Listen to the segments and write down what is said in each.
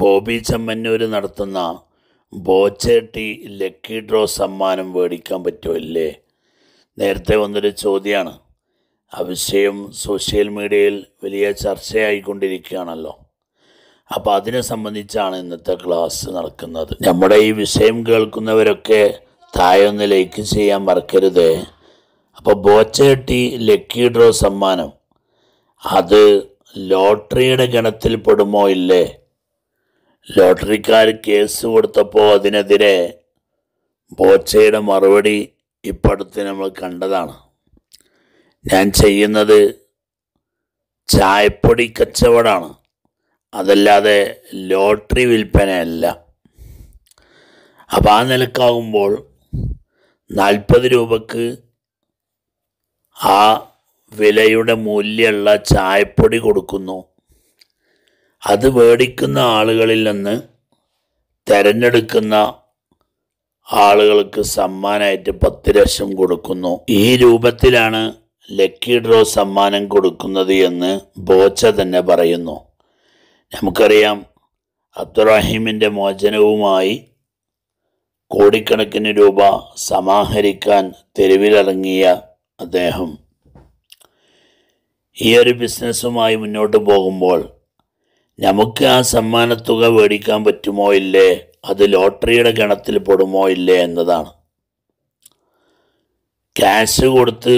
ബോബി ചമ്മന്നൂർ നടത്തുന്ന ബോച്ചേട്ടി lucky draw സമ്മാനം മേടിക്കാൻ പറ്റുമല്ലേ നേരത്തെ വന്നൊരു ചോദ്യമാണ് ആ സോഷ്യൽ മീഡിയയിൽ വലിയ ചർച്ചയായിക്കൊണ്ടിരിക്കുകയാണല്ലോ അപ്പോൾ അതിനെ സംബന്ധിച്ചാണ് ഇന്നത്തെ ക്ലാസ് നടക്കുന്നത് നമ്മുടെ ഈ വിഷയം കേൾക്കുന്നവരൊക്കെ താഴെ ഒന്ന് ലൈക്ക് ചെയ്യാൻ മറക്കരുത് അപ്പോൾ ബോച്ചേട്ടി ലക്കി ഡ്രോ സമ്മാനം അത് ലോട്ടറിയുടെ ഗണത്തിൽ പെടുമോ ഇല്ലേ ലോട്ടറിക്കാർ കേസ് കൊടുത്തപ്പോൾ അതിനെതിരെ ബോച്ചയുടെ മറുപടി ഇപ്പടുത്ത് നമ്മൾ കണ്ടതാണ് ഞാൻ ചെയ്യുന്നത് ചായപ്പൊടി കച്ചവടമാണ് അതല്ലാതെ ലോട്ടറി വിൽപ്പനയല്ല അപ്പോൾ ആ നിലക്കാകുമ്പോൾ നാൽപ്പത് രൂപക്ക് ആ വിലയുടെ മൂല്യമുള്ള ചായപ്പൊടി കൊടുക്കുന്നു അത് മേടിക്കുന്ന ആളുകളിൽ നിന്ന് തിരഞ്ഞെടുക്കുന്ന ആളുകൾക്ക് സമ്മാനമായിട്ട് പത്ത് ലക്ഷം കൊടുക്കുന്നു ഈ രൂപത്തിലാണ് ലക്കി ഡ്രോ സമ്മാനം കൊടുക്കുന്നത് എന്ന് ബോച്ച തന്നെ പറയുന്നു നമുക്കറിയാം അബ്ദുറഹീമിൻ്റെ മോചനവുമായി കോടിക്കണക്കിന് രൂപ സമാഹരിക്കാൻ തെരുവിലിറങ്ങിയ അദ്ദേഹം ഈ ഒരു ബിസിനസ്സുമായി മുന്നോട്ട് പോകുമ്പോൾ നമുക്ക് ആ സമ്മാനത്തുക മേടിക്കാൻ പറ്റുമോ ഇല്ലേ അത് ലോട്ടറിയുടെ ഗണത്തിൽ പെടുമോ ഇല്ലേ എന്നതാണ് ക്യാഷ് കൊടുത്ത്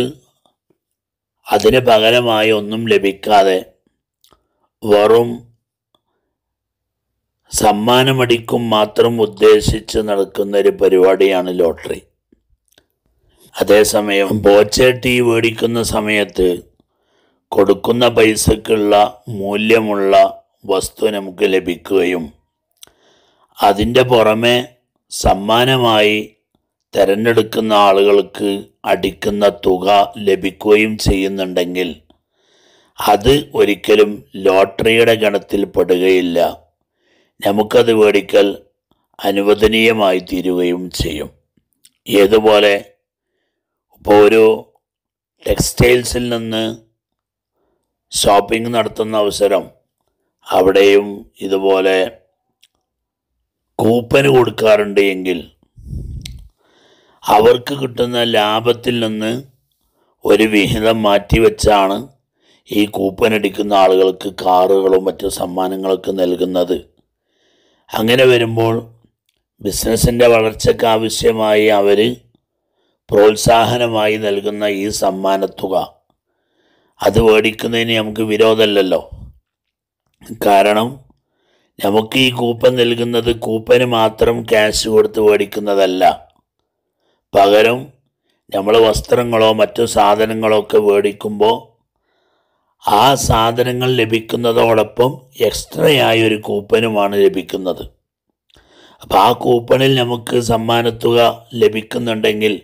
അതിന് പകരമായി ഒന്നും ലഭിക്കാതെ വെറും സമ്മാനമടിക്കും മാത്രം ഉദ്ദേശിച്ച് നടക്കുന്ന ഒരു പരിപാടിയാണ് ലോട്ടറി അതേസമയം ബോച്ചേട്ടി മേടിക്കുന്ന സമയത്ത് കൊടുക്കുന്ന പൈസക്കുള്ള മൂല്യമുള്ള വസ്തു നമുക്ക് ലഭിക്കുകയും അതിൻ്റെ പുറമെ സമ്മാനമായി തിരഞ്ഞെടുക്കുന്ന ആളുകൾക്ക് അടിക്കുന്ന തുക ലഭിക്കുകയും ചെയ്യുന്നുണ്ടെങ്കിൽ അത് ഒരിക്കലും ലോട്ടറിയുടെ ഗണത്തിൽ പെടുകയില്ല നമുക്കത് മേടിക്കൽ അനുവദനീയമായി തീരുകയും ചെയ്യും ഏതുപോലെ ഇപ്പോൾ ഒരു ടെക്സ്റ്റൈൽസിൽ നിന്ന് ഷോപ്പിംഗ് നടത്തുന്ന അവസരം അവിടെയും ഇതുപോലെ കൂപ്പന് കൊടുക്കാറുണ്ട് എങ്കിൽ അവർക്ക് കിട്ടുന്ന ലാഭത്തിൽ നിന്ന് ഒരു വിഹിതം മാറ്റിവെച്ചാണ് ഈ കൂപ്പൻ അടിക്കുന്ന ആളുകൾക്ക് കാറുകളും മറ്റു സമ്മാനങ്ങളൊക്കെ നൽകുന്നത് അങ്ങനെ വരുമ്പോൾ ബിസിനസ്സിൻ്റെ വളർച്ചയ്ക്ക് ആവശ്യമായി അവർ പ്രോത്സാഹനമായി നൽകുന്ന ഈ സമ്മാനത്തുക അത് മേടിക്കുന്നതിന് നമുക്ക് വിരോധമല്ലല്ലോ കാരണം നമുക്ക് ഈ കൂപ്പൺ നൽകുന്നത് കൂപ്പന് മാത്രം ക്യാഷ് കൊടുത്ത് മേടിക്കുന്നതല്ല പകരം നമ്മൾ വസ്ത്രങ്ങളോ മറ്റു സാധനങ്ങളോ ഒക്കെ മേടിക്കുമ്പോൾ ആ സാധനങ്ങൾ ലഭിക്കുന്നതോടൊപ്പം എക്സ്ട്രയായ ഒരു കൂപ്പനുമാണ് ലഭിക്കുന്നത് അപ്പോൾ ആ കൂപ്പണിൽ നമുക്ക് സമ്മാനത്തുക ലഭിക്കുന്നുണ്ടെങ്കിൽ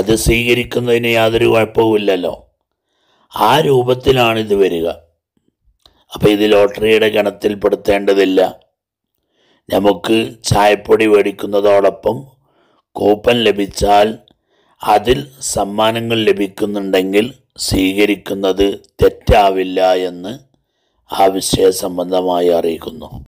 അത് സ്വീകരിക്കുന്നതിന് യാതൊരു കുഴപ്പവുമില്ലല്ലോ ആ രൂപത്തിലാണ് ഇത് വരിക അപ്പോൾ ഇത് ലോട്ടറിയുടെ ഗണത്തിൽപ്പെടുത്തേണ്ടതില്ല നമുക്ക് ചായപ്പൊടി മേടിക്കുന്നതോടൊപ്പം കൂപ്പൺ ലഭിച്ചാൽ അതിൽ സമ്മാനങ്ങൾ ലഭിക്കുന്നുണ്ടെങ്കിൽ സ്വീകരിക്കുന്നത് തെറ്റാവില്ല എന്ന് വിഷയ സംബന്ധമായി അറിയിക്കുന്നു